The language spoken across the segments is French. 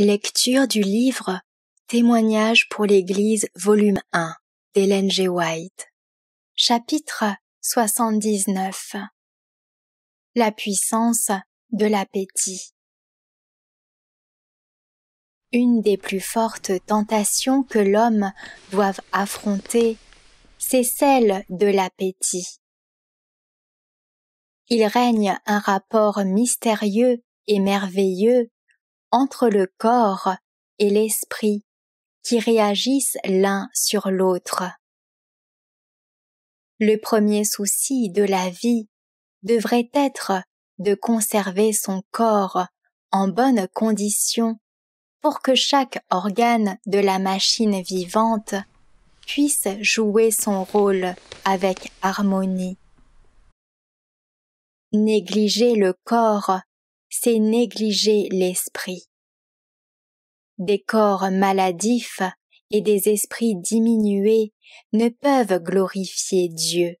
Lecture du livre Témoignage pour l'Église volume 1 d'Hélène G. White Chapitre 79 La puissance de l'appétit Une des plus fortes tentations que l'homme doive affronter, c'est celle de l'appétit. Il règne un rapport mystérieux et merveilleux entre le corps et l'esprit qui réagissent l'un sur l'autre. Le premier souci de la vie devrait être de conserver son corps en bonne condition pour que chaque organe de la machine vivante puisse jouer son rôle avec harmonie. Négliger le corps c'est négliger l'esprit. Des corps maladifs et des esprits diminués ne peuvent glorifier Dieu.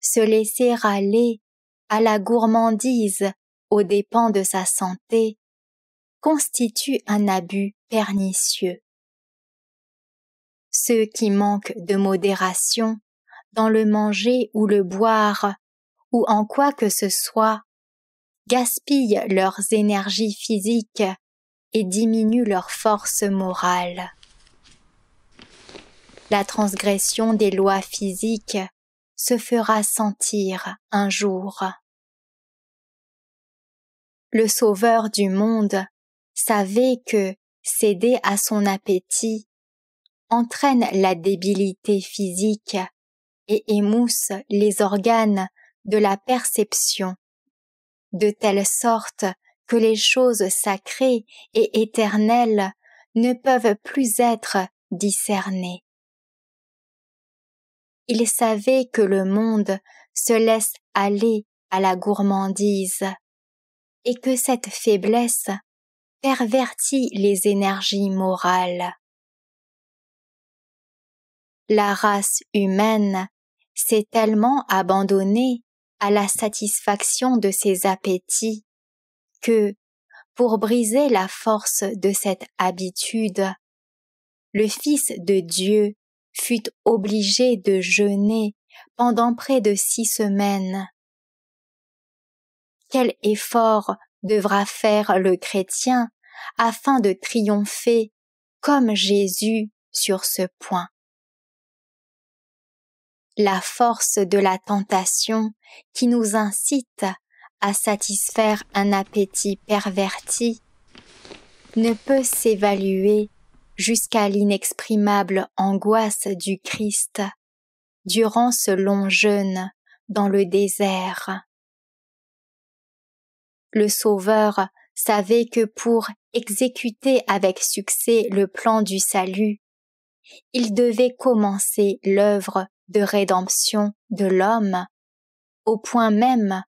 Se laisser aller à la gourmandise aux dépens de sa santé constitue un abus pernicieux. Ceux qui manquent de modération dans le manger ou le boire ou en quoi que ce soit gaspillent leurs énergies physiques et diminuent leur force morale. La transgression des lois physiques se fera sentir un jour. Le Sauveur du monde savait que céder à son appétit entraîne la débilité physique et émousse les organes de la perception de telle sorte que les choses sacrées et éternelles ne peuvent plus être discernées. Il savait que le monde se laisse aller à la gourmandise et que cette faiblesse pervertit les énergies morales. La race humaine s'est tellement abandonnée à la satisfaction de ses appétits que, pour briser la force de cette habitude, le Fils de Dieu fut obligé de jeûner pendant près de six semaines. Quel effort devra faire le chrétien afin de triompher comme Jésus sur ce point la force de la tentation qui nous incite à satisfaire un appétit perverti ne peut s'évaluer jusqu'à l'inexprimable angoisse du Christ durant ce long jeûne dans le désert. Le Sauveur savait que pour exécuter avec succès le plan du salut, il devait commencer l'œuvre de rédemption de l'homme, au point même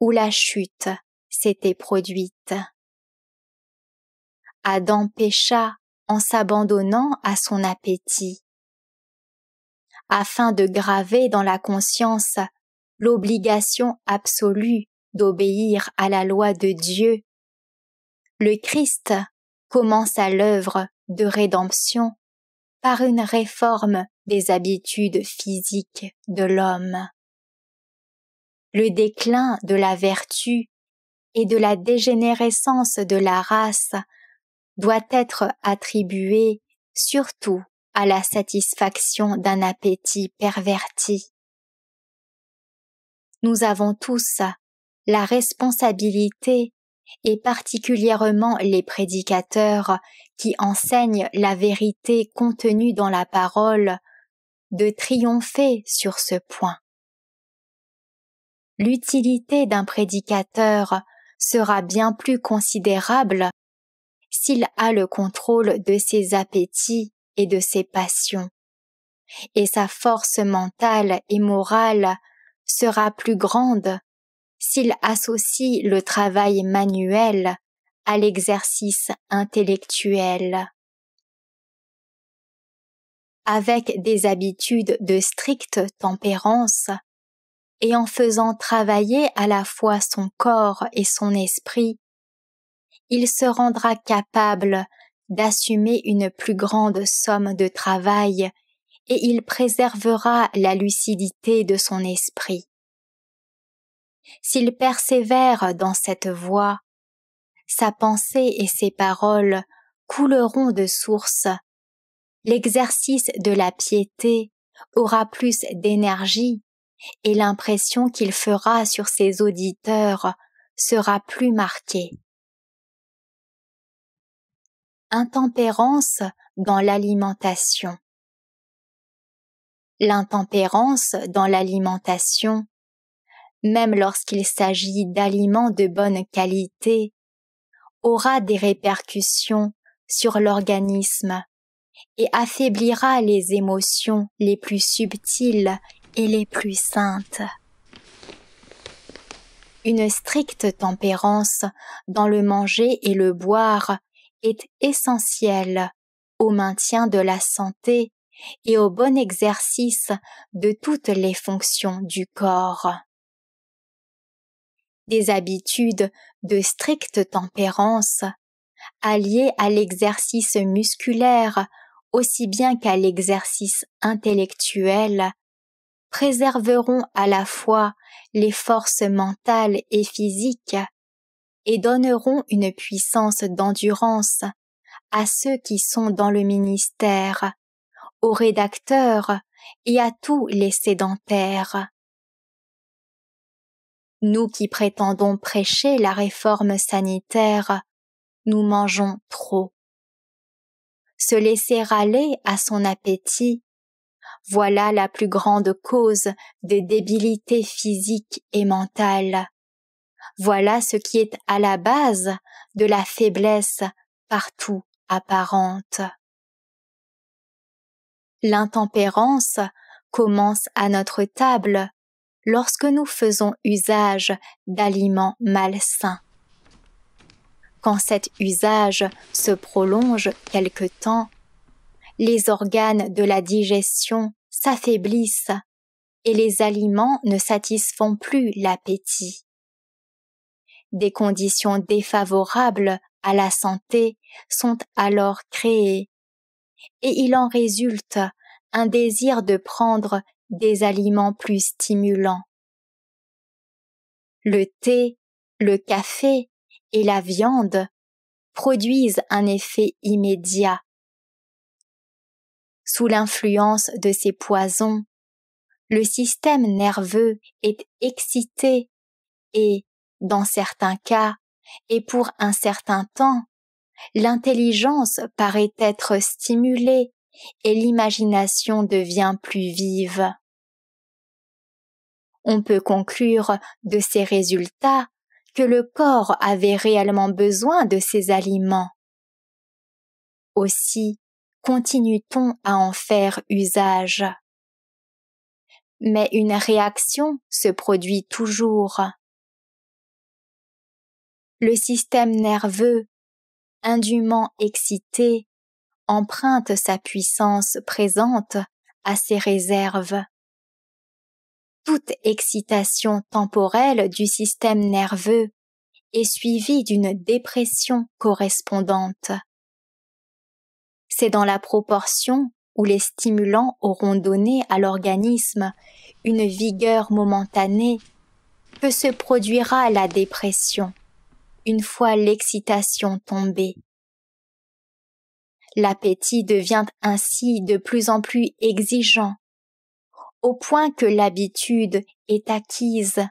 où la chute s'était produite. Adam pécha en s'abandonnant à son appétit. Afin de graver dans la conscience l'obligation absolue d'obéir à la loi de Dieu, le Christ commence l'œuvre de rédemption par une réforme des habitudes physiques de l'homme. Le déclin de la vertu et de la dégénérescence de la race doit être attribué surtout à la satisfaction d'un appétit perverti. Nous avons tous la responsabilité et particulièrement les prédicateurs qui enseignent la vérité contenue dans la parole de triompher sur ce point. L'utilité d'un prédicateur sera bien plus considérable s'il a le contrôle de ses appétits et de ses passions, et sa force mentale et morale sera plus grande s'il associe le travail manuel à l'exercice intellectuel avec des habitudes de stricte tempérance, et en faisant travailler à la fois son corps et son esprit, il se rendra capable d'assumer une plus grande somme de travail et il préservera la lucidité de son esprit. S'il persévère dans cette voie, sa pensée et ses paroles couleront de source l'exercice de la piété aura plus d'énergie et l'impression qu'il fera sur ses auditeurs sera plus marquée. Intempérance dans l'alimentation. L'intempérance dans l'alimentation, même lorsqu'il s'agit d'aliments de bonne qualité, aura des répercussions sur l'organisme et affaiblira les émotions les plus subtiles et les plus saintes. Une stricte tempérance dans le manger et le boire est essentielle au maintien de la santé et au bon exercice de toutes les fonctions du corps. Des habitudes de stricte tempérance, alliées à l'exercice musculaire aussi bien qu'à l'exercice intellectuel, préserveront à la fois les forces mentales et physiques et donneront une puissance d'endurance à ceux qui sont dans le ministère, aux rédacteurs et à tous les sédentaires. Nous qui prétendons prêcher la réforme sanitaire, nous mangeons trop se laisser aller à son appétit. Voilà la plus grande cause des débilités physiques et mentales, Voilà ce qui est à la base de la faiblesse partout apparente. L'intempérance commence à notre table lorsque nous faisons usage d'aliments malsains quand cet usage se prolonge quelque temps, les organes de la digestion s'affaiblissent et les aliments ne satisfont plus l'appétit. Des conditions défavorables à la santé sont alors créées et il en résulte un désir de prendre des aliments plus stimulants. Le thé, le café et la viande produisent un effet immédiat. Sous l'influence de ces poisons, le système nerveux est excité et, dans certains cas, et pour un certain temps, l'intelligence paraît être stimulée et l'imagination devient plus vive. On peut conclure de ces résultats que le corps avait réellement besoin de ces aliments. Aussi continue-t-on à en faire usage. Mais une réaction se produit toujours. Le système nerveux, indûment excité, emprunte sa puissance présente à ses réserves toute excitation temporelle du système nerveux est suivie d'une dépression correspondante. C'est dans la proportion où les stimulants auront donné à l'organisme une vigueur momentanée que se produira la dépression une fois l'excitation tombée. L'appétit devient ainsi de plus en plus exigeant au point que l'habitude est acquise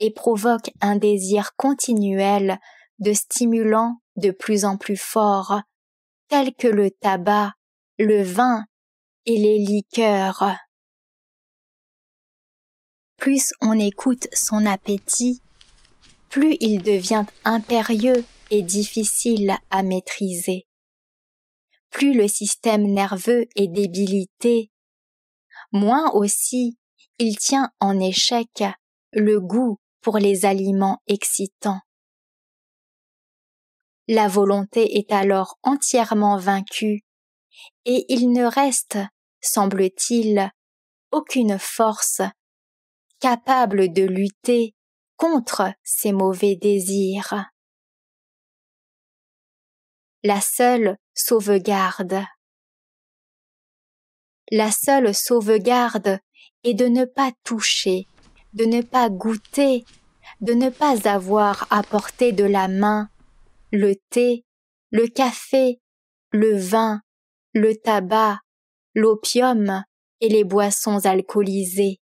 et provoque un désir continuel de stimulants de plus en plus forts, tels que le tabac, le vin et les liqueurs. Plus on écoute son appétit, plus il devient impérieux et difficile à maîtriser. Plus le système nerveux est débilité moins aussi il tient en échec le goût pour les aliments excitants. La volonté est alors entièrement vaincue, et il ne reste, semble-t-il, aucune force capable de lutter contre ces mauvais désirs. La seule sauvegarde la seule sauvegarde est de ne pas toucher, de ne pas goûter, de ne pas avoir à porter de la main le thé, le café, le vin, le tabac, l'opium et les boissons alcoolisées.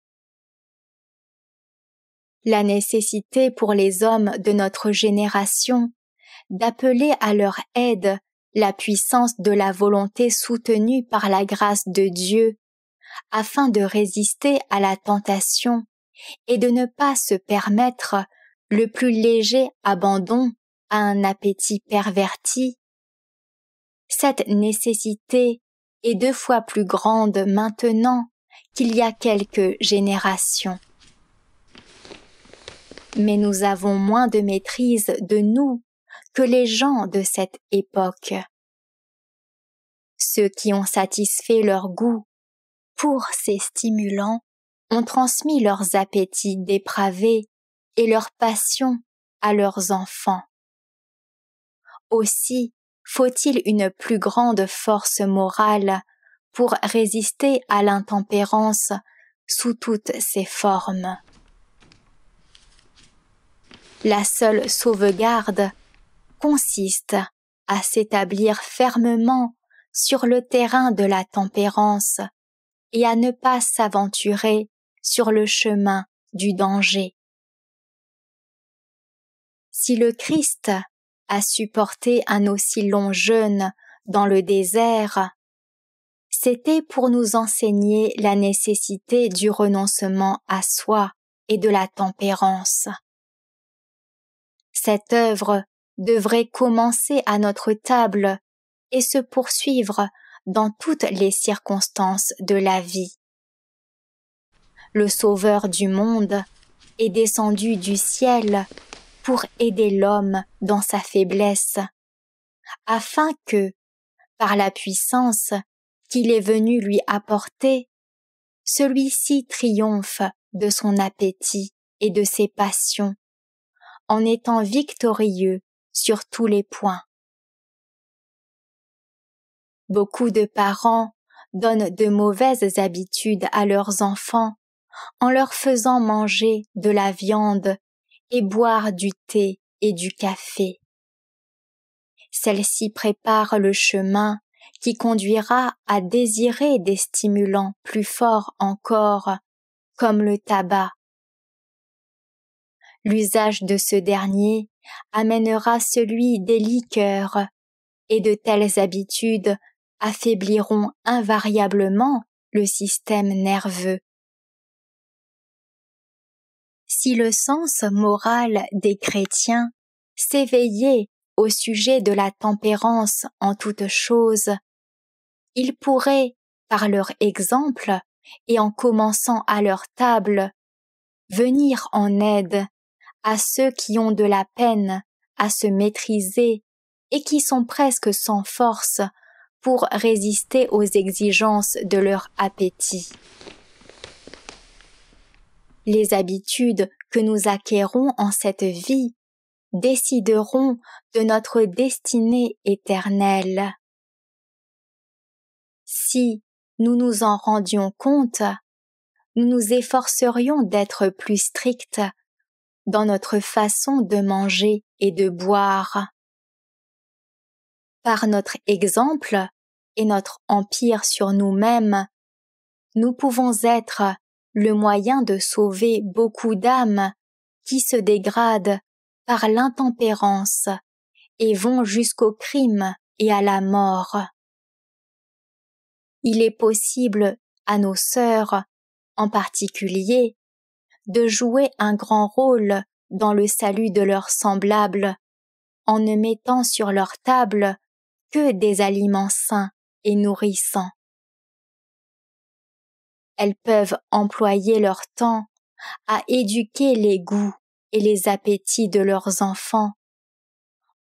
La nécessité pour les hommes de notre génération d'appeler à leur aide la puissance de la volonté soutenue par la grâce de Dieu, afin de résister à la tentation et de ne pas se permettre le plus léger abandon à un appétit perverti. Cette nécessité est deux fois plus grande maintenant qu'il y a quelques générations. Mais nous avons moins de maîtrise de nous que les gens de cette époque. Ceux qui ont satisfait leur goût pour ces stimulants ont transmis leurs appétits dépravés et leurs passions à leurs enfants. Aussi faut-il une plus grande force morale pour résister à l'intempérance sous toutes ses formes. La seule sauvegarde consiste à s'établir fermement sur le terrain de la tempérance et à ne pas s'aventurer sur le chemin du danger. Si le Christ a supporté un aussi long jeûne dans le désert, c'était pour nous enseigner la nécessité du renoncement à soi et de la tempérance. Cette œuvre devrait commencer à notre table et se poursuivre dans toutes les circonstances de la vie. Le Sauveur du monde est descendu du ciel pour aider l'homme dans sa faiblesse, afin que, par la puissance qu'il est venu lui apporter, celui-ci triomphe de son appétit et de ses passions, en étant victorieux sur tous les points. Beaucoup de parents donnent de mauvaises habitudes à leurs enfants en leur faisant manger de la viande et boire du thé et du café. Celle-ci prépare le chemin qui conduira à désirer des stimulants plus forts encore, comme le tabac. L'usage de ce dernier amènera celui des liqueurs, et de telles habitudes affaibliront invariablement le système nerveux. Si le sens moral des chrétiens s'éveillait au sujet de la tempérance en toutes choses, ils pourraient, par leur exemple et en commençant à leur table, venir en aide à ceux qui ont de la peine à se maîtriser et qui sont presque sans force pour résister aux exigences de leur appétit. Les habitudes que nous acquérons en cette vie décideront de notre destinée éternelle. Si nous nous en rendions compte, nous nous efforcerions d'être plus stricts dans notre façon de manger et de boire. Par notre exemple et notre empire sur nous-mêmes, nous pouvons être le moyen de sauver beaucoup d'âmes qui se dégradent par l'intempérance et vont jusqu'au crime et à la mort. Il est possible à nos sœurs, en particulier, de jouer un grand rôle dans le salut de leurs semblables, en ne mettant sur leur table que des aliments sains et nourrissants. Elles peuvent employer leur temps à éduquer les goûts et les appétits de leurs enfants,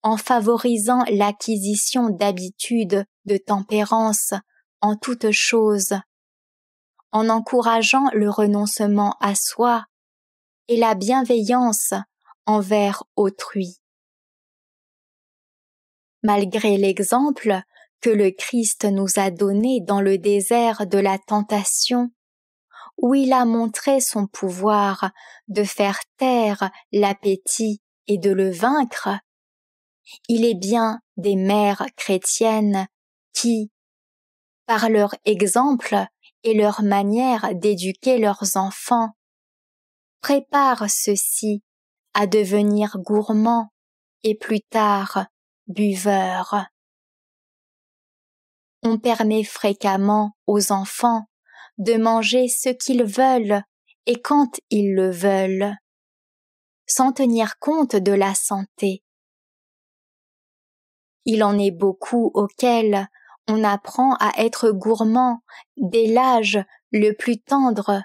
en favorisant l'acquisition d'habitudes de tempérance en toutes choses, en encourageant le renoncement à soi et la bienveillance envers autrui. Malgré l'exemple que le Christ nous a donné dans le désert de la tentation, où il a montré son pouvoir de faire taire l'appétit et de le vaincre, il est bien des mères chrétiennes qui, par leur exemple et leur manière d'éduquer leurs enfants, prépare ceux-ci à devenir gourmands et plus tard buveurs. On permet fréquemment aux enfants de manger ce qu'ils veulent et quand ils le veulent, sans tenir compte de la santé. Il en est beaucoup auxquels on apprend à être gourmand dès l'âge le plus tendre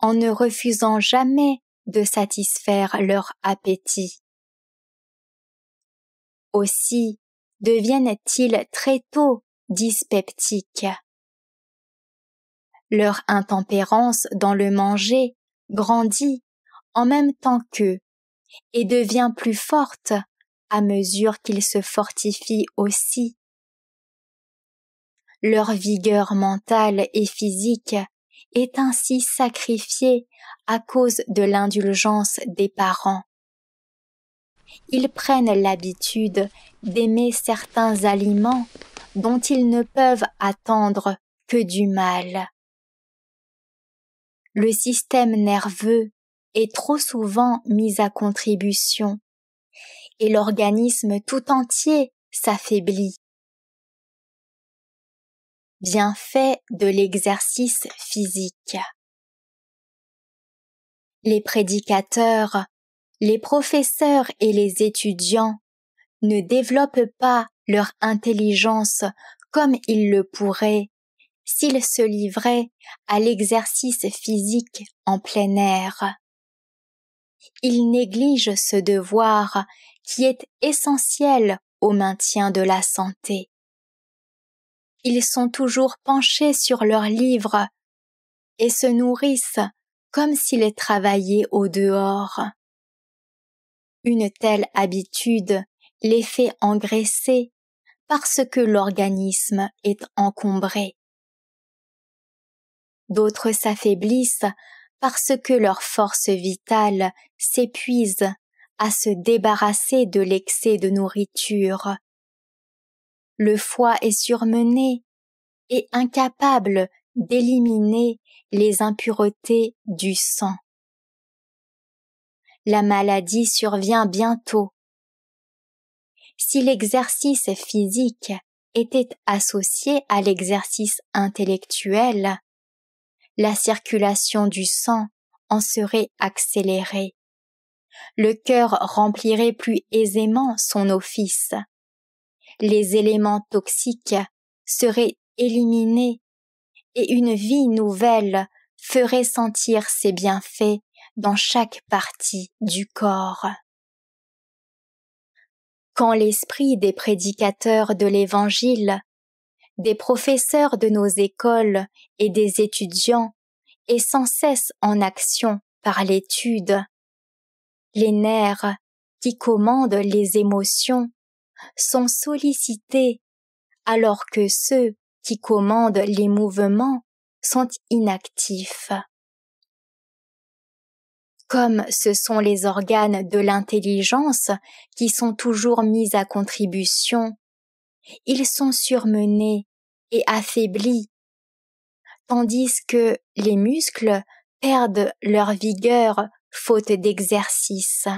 en ne refusant jamais de satisfaire leur appétit. Aussi deviennent-ils très tôt dyspeptiques. Leur intempérance dans le manger grandit en même temps qu'eux et devient plus forte à mesure qu'ils se fortifient aussi. Leur vigueur mentale et physique est ainsi sacrifié à cause de l'indulgence des parents. Ils prennent l'habitude d'aimer certains aliments dont ils ne peuvent attendre que du mal. Le système nerveux est trop souvent mis à contribution et l'organisme tout entier s'affaiblit bienfaits de l'exercice physique. Les prédicateurs, les professeurs et les étudiants ne développent pas leur intelligence comme ils le pourraient s'ils se livraient à l'exercice physique en plein air. Ils négligent ce devoir qui est essentiel au maintien de la santé ils sont toujours penchés sur leurs livres et se nourrissent comme s'ils travaillaient au dehors. Une telle habitude les fait engraisser parce que l'organisme est encombré. D'autres s'affaiblissent parce que leur force vitale s'épuise à se débarrasser de l'excès de nourriture le foie est surmené et incapable d'éliminer les impuretés du sang. La maladie survient bientôt. Si l'exercice physique était associé à l'exercice intellectuel, la circulation du sang en serait accélérée. Le cœur remplirait plus aisément son office les éléments toxiques seraient éliminés et une vie nouvelle ferait sentir ses bienfaits dans chaque partie du corps. Quand l'esprit des prédicateurs de l'Évangile, des professeurs de nos écoles et des étudiants est sans cesse en action par l'étude, les nerfs qui commandent les émotions sont sollicités, alors que ceux qui commandent les mouvements sont inactifs. Comme ce sont les organes de l'intelligence qui sont toujours mis à contribution, ils sont surmenés et affaiblis, tandis que les muscles perdent leur vigueur faute d'exercice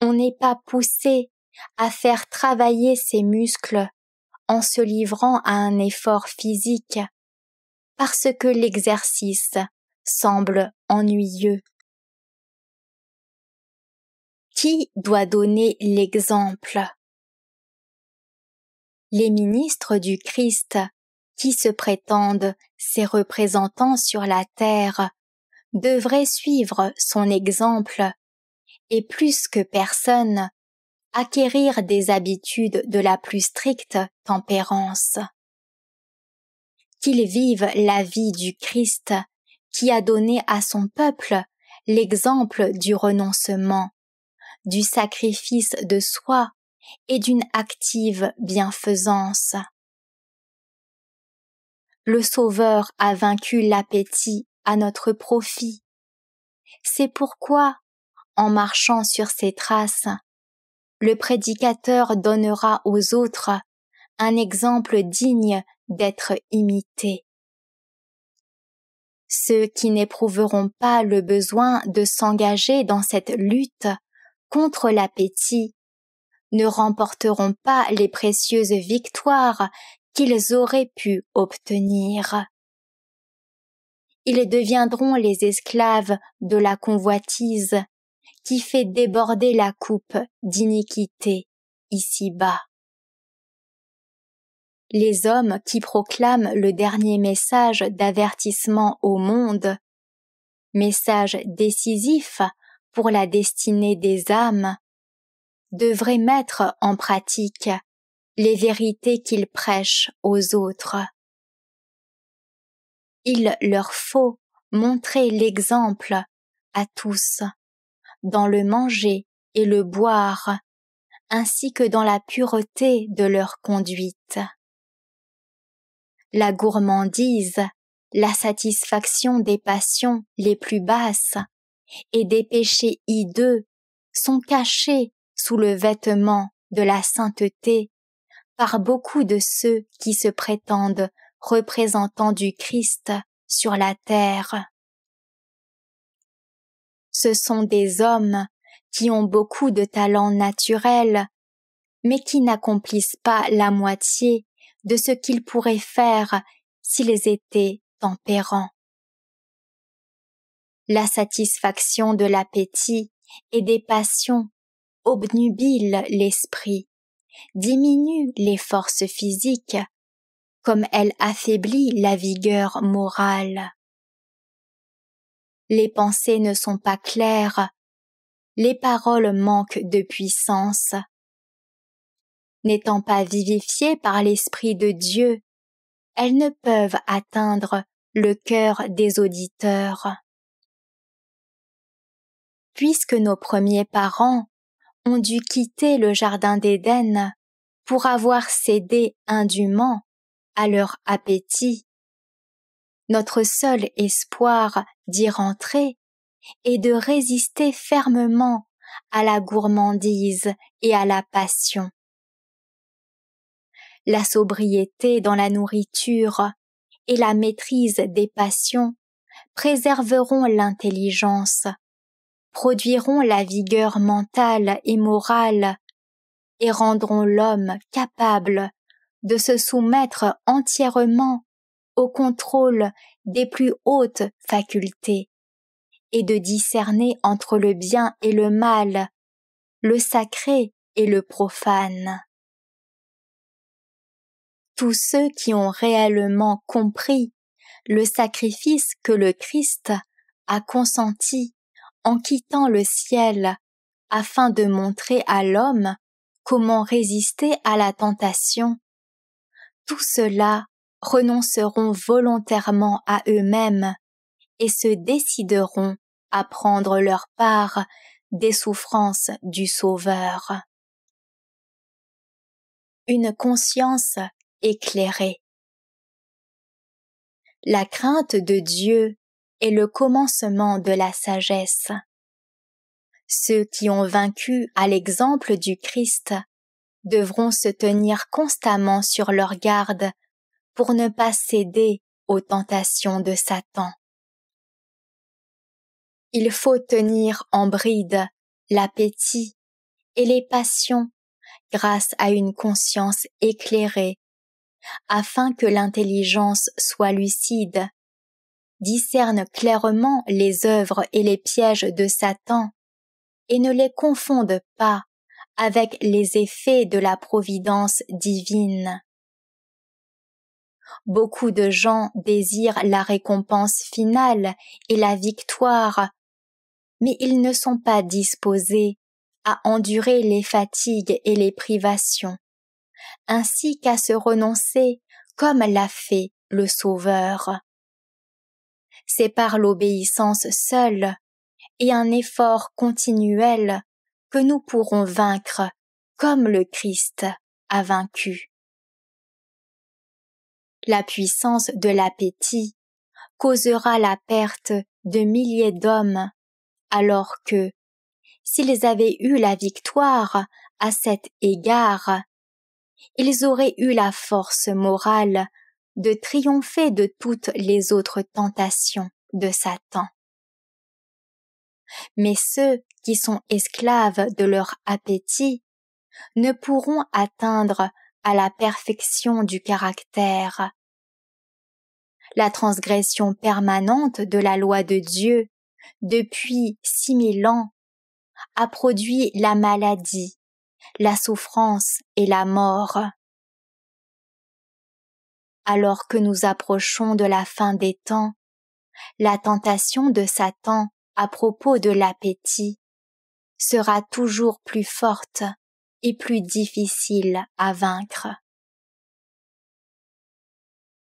on n'est pas poussé à faire travailler ses muscles en se livrant à un effort physique parce que l'exercice semble ennuyeux. Qui doit donner l'exemple Les ministres du Christ, qui se prétendent ses représentants sur la terre, devraient suivre son exemple et plus que personne, acquérir des habitudes de la plus stricte tempérance. Qu'ils vivent la vie du Christ qui a donné à son peuple l'exemple du renoncement, du sacrifice de soi et d'une active bienfaisance. Le Sauveur a vaincu l'appétit à notre profit. C'est pourquoi en marchant sur ses traces. Le prédicateur donnera aux autres un exemple digne d'être imité. Ceux qui n'éprouveront pas le besoin de s'engager dans cette lutte contre l'appétit ne remporteront pas les précieuses victoires qu'ils auraient pu obtenir. Ils deviendront les esclaves de la convoitise qui fait déborder la coupe d'iniquité ici-bas. Les hommes qui proclament le dernier message d'avertissement au monde, message décisif pour la destinée des âmes, devraient mettre en pratique les vérités qu'ils prêchent aux autres. Il leur faut montrer l'exemple à tous dans le manger et le boire, ainsi que dans la pureté de leur conduite. La gourmandise, la satisfaction des passions les plus basses et des péchés hideux sont cachés sous le vêtement de la sainteté par beaucoup de ceux qui se prétendent représentants du Christ sur la terre ce sont des hommes qui ont beaucoup de talents naturels, mais qui n'accomplissent pas la moitié de ce qu'ils pourraient faire s'ils étaient tempérants. La satisfaction de l'appétit et des passions obnubile l'esprit, diminue les forces physiques, comme elle affaiblit la vigueur morale les pensées ne sont pas claires, les paroles manquent de puissance. N'étant pas vivifiées par l'Esprit de Dieu, elles ne peuvent atteindre le cœur des auditeurs. Puisque nos premiers parents ont dû quitter le Jardin d'Éden pour avoir cédé indûment à leur appétit, notre seul espoir d'y rentrer est de résister fermement à la gourmandise et à la passion. La sobriété dans la nourriture et la maîtrise des passions préserveront l'intelligence, produiront la vigueur mentale et morale, et rendront l'homme capable de se soumettre entièrement au contrôle des plus hautes facultés et de discerner entre le bien et le mal, le sacré et le profane. Tous ceux qui ont réellement compris le sacrifice que le Christ a consenti en quittant le ciel afin de montrer à l'homme comment résister à la tentation. Tout cela renonceront volontairement à eux-mêmes et se décideront à prendre leur part des souffrances du Sauveur. Une conscience éclairée. La crainte de Dieu est le commencement de la sagesse. Ceux qui ont vaincu à l'exemple du Christ devront se tenir constamment sur leur garde pour ne pas céder aux tentations de Satan. Il faut tenir en bride l'appétit et les passions grâce à une conscience éclairée, afin que l'intelligence soit lucide, discerne clairement les œuvres et les pièges de Satan, et ne les confonde pas avec les effets de la providence divine. Beaucoup de gens désirent la récompense finale et la victoire, mais ils ne sont pas disposés à endurer les fatigues et les privations, ainsi qu'à se renoncer comme l'a fait le Sauveur. C'est par l'obéissance seule et un effort continuel que nous pourrons vaincre comme le Christ a vaincu. La puissance de l'appétit causera la perte de milliers d'hommes, alors que, s'ils avaient eu la victoire à cet égard, ils auraient eu la force morale de triompher de toutes les autres tentations de Satan. Mais ceux qui sont esclaves de leur appétit ne pourront atteindre à la perfection du caractère. La transgression permanente de la loi de Dieu, depuis six mille ans, a produit la maladie, la souffrance et la mort. Alors que nous approchons de la fin des temps, la tentation de Satan à propos de l'appétit sera toujours plus forte et plus difficile à vaincre.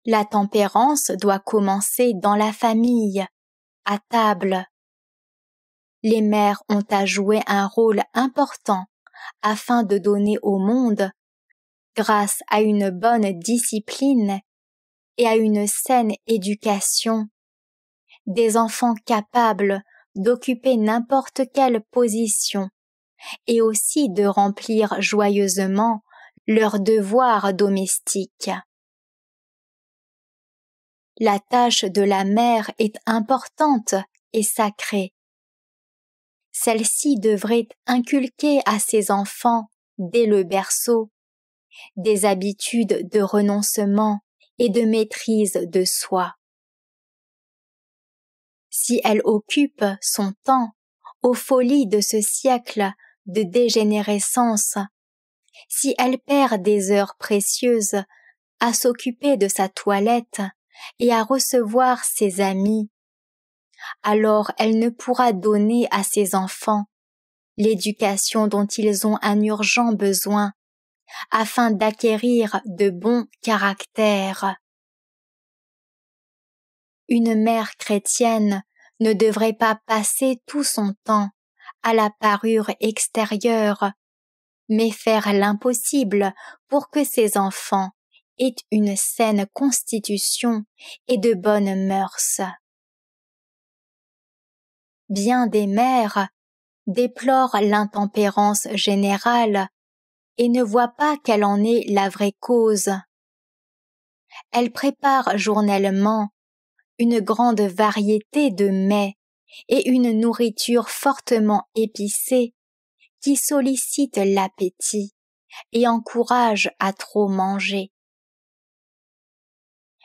La tempérance doit commencer dans la famille, à table. Les mères ont à jouer un rôle important afin de donner au monde, grâce à une bonne discipline et à une saine éducation, des enfants capables d'occuper n'importe quelle position et aussi de remplir joyeusement leurs devoirs domestiques. La tâche de la mère est importante et sacrée. Celle-ci devrait inculquer à ses enfants, dès le berceau, des habitudes de renoncement et de maîtrise de soi. Si elle occupe son temps aux folies de ce siècle de dégénérescence, si elle perd des heures précieuses à s'occuper de sa toilette et à recevoir ses amis, alors elle ne pourra donner à ses enfants l'éducation dont ils ont un urgent besoin afin d'acquérir de bons caractères. Une mère chrétienne ne devrait pas passer tout son temps à la parure extérieure, mais faire l'impossible pour que ses enfants aient une saine constitution et de bonnes mœurs. Bien des mères déplorent l'intempérance générale et ne voient pas quelle en est la vraie cause. Elles préparent journellement une grande variété de mets et une nourriture fortement épicée qui sollicite l'appétit et encourage à trop manger.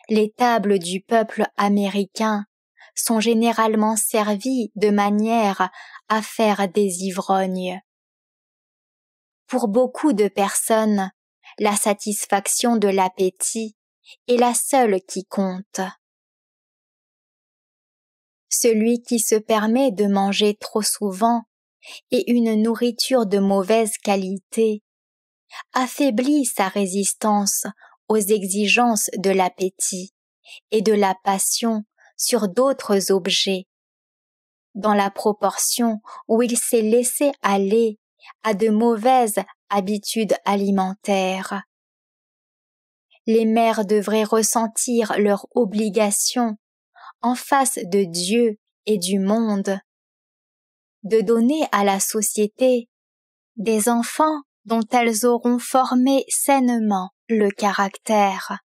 Les tables du peuple américain sont généralement servies de manière à faire des ivrognes. Pour beaucoup de personnes, la satisfaction de l'appétit est la seule qui compte celui qui se permet de manger trop souvent et une nourriture de mauvaise qualité affaiblit sa résistance aux exigences de l'appétit et de la passion sur d'autres objets, dans la proportion où il s'est laissé aller à de mauvaises habitudes alimentaires. Les mères devraient ressentir leur obligation en face de Dieu et du monde, de donner à la société des enfants dont elles auront formé sainement le caractère,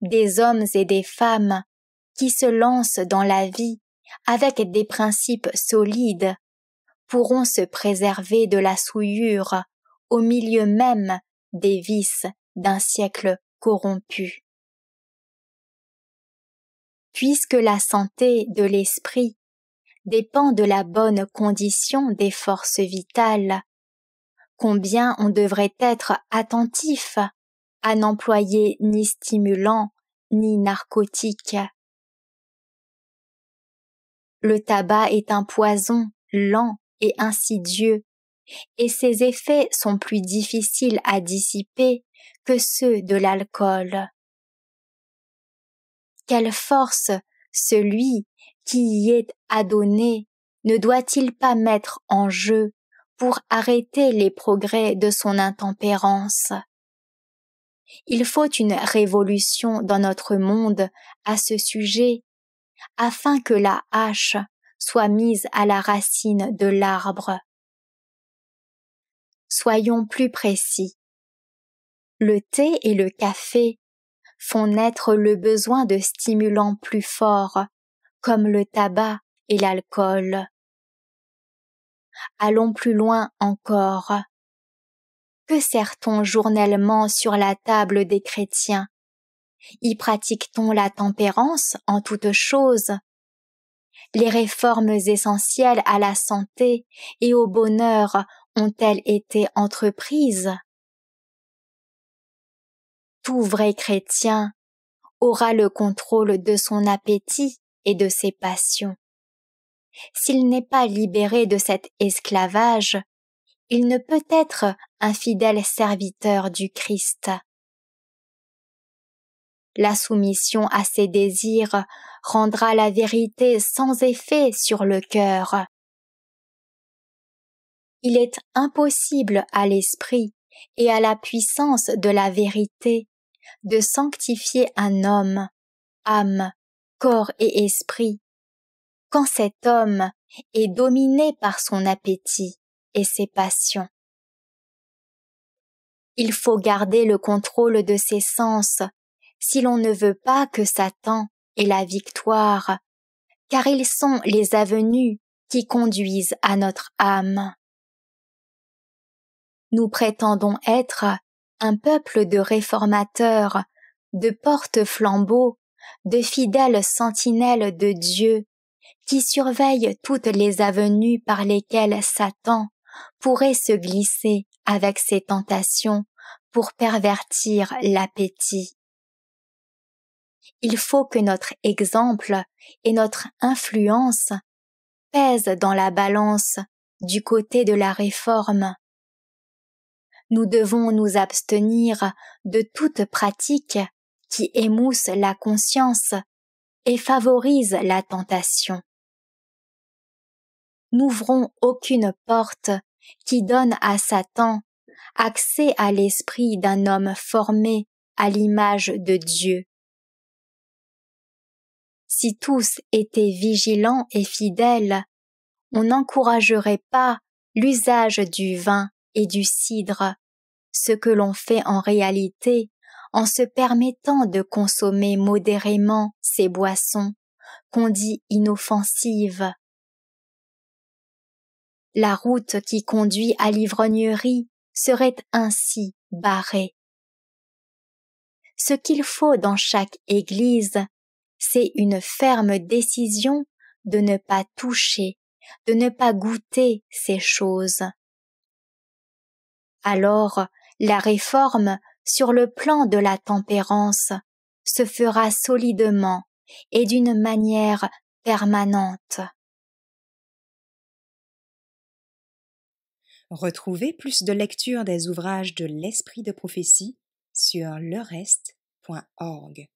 des hommes et des femmes qui se lancent dans la vie avec des principes solides pourront se préserver de la souillure au milieu même des vices d'un siècle corrompu puisque la santé de l'esprit dépend de la bonne condition des forces vitales, combien on devrait être attentif à n'employer ni stimulant ni narcotique. Le tabac est un poison lent et insidieux, et ses effets sont plus difficiles à dissiper que ceux de l'alcool. Quelle force celui qui y est adonné ne doit-il pas mettre en jeu pour arrêter les progrès de son intempérance? Il faut une révolution dans notre monde à ce sujet, afin que la hache soit mise à la racine de l'arbre. Soyons plus précis. Le thé et le café font naître le besoin de stimulants plus forts, comme le tabac et l'alcool. Allons plus loin encore. Que sert-on journellement sur la table des chrétiens Y pratique-t-on la tempérance en toutes choses Les réformes essentielles à la santé et au bonheur ont-elles été entreprises tout vrai chrétien aura le contrôle de son appétit et de ses passions. S'il n'est pas libéré de cet esclavage, il ne peut être un fidèle serviteur du Christ. La soumission à ses désirs rendra la vérité sans effet sur le cœur. Il est impossible à l'esprit et à la puissance de la vérité de sanctifier un homme, âme, corps et esprit, quand cet homme est dominé par son appétit et ses passions. Il faut garder le contrôle de ses sens si l'on ne veut pas que Satan ait la victoire, car ils sont les avenues qui conduisent à notre âme. Nous prétendons être un peuple de réformateurs, de porte-flambeaux, de fidèles sentinelles de Dieu, qui surveillent toutes les avenues par lesquelles Satan pourrait se glisser avec ses tentations pour pervertir l'appétit. Il faut que notre exemple et notre influence pèsent dans la balance du côté de la réforme nous devons nous abstenir de toute pratique qui émousse la conscience et favorise la tentation. N'ouvrons aucune porte qui donne à Satan accès à l'esprit d'un homme formé à l'image de Dieu. Si tous étaient vigilants et fidèles, on n'encouragerait pas l'usage du vin et du cidre, ce que l'on fait en réalité en se permettant de consommer modérément ces boissons qu'on dit inoffensives. La route qui conduit à l'ivrognerie serait ainsi barrée. Ce qu'il faut dans chaque église, c'est une ferme décision de ne pas toucher, de ne pas goûter ces choses. Alors, la réforme sur le plan de la tempérance se fera solidement et d'une manière permanente. Retrouvez plus de lectures des ouvrages de l'Esprit de prophétie sur lereste.org.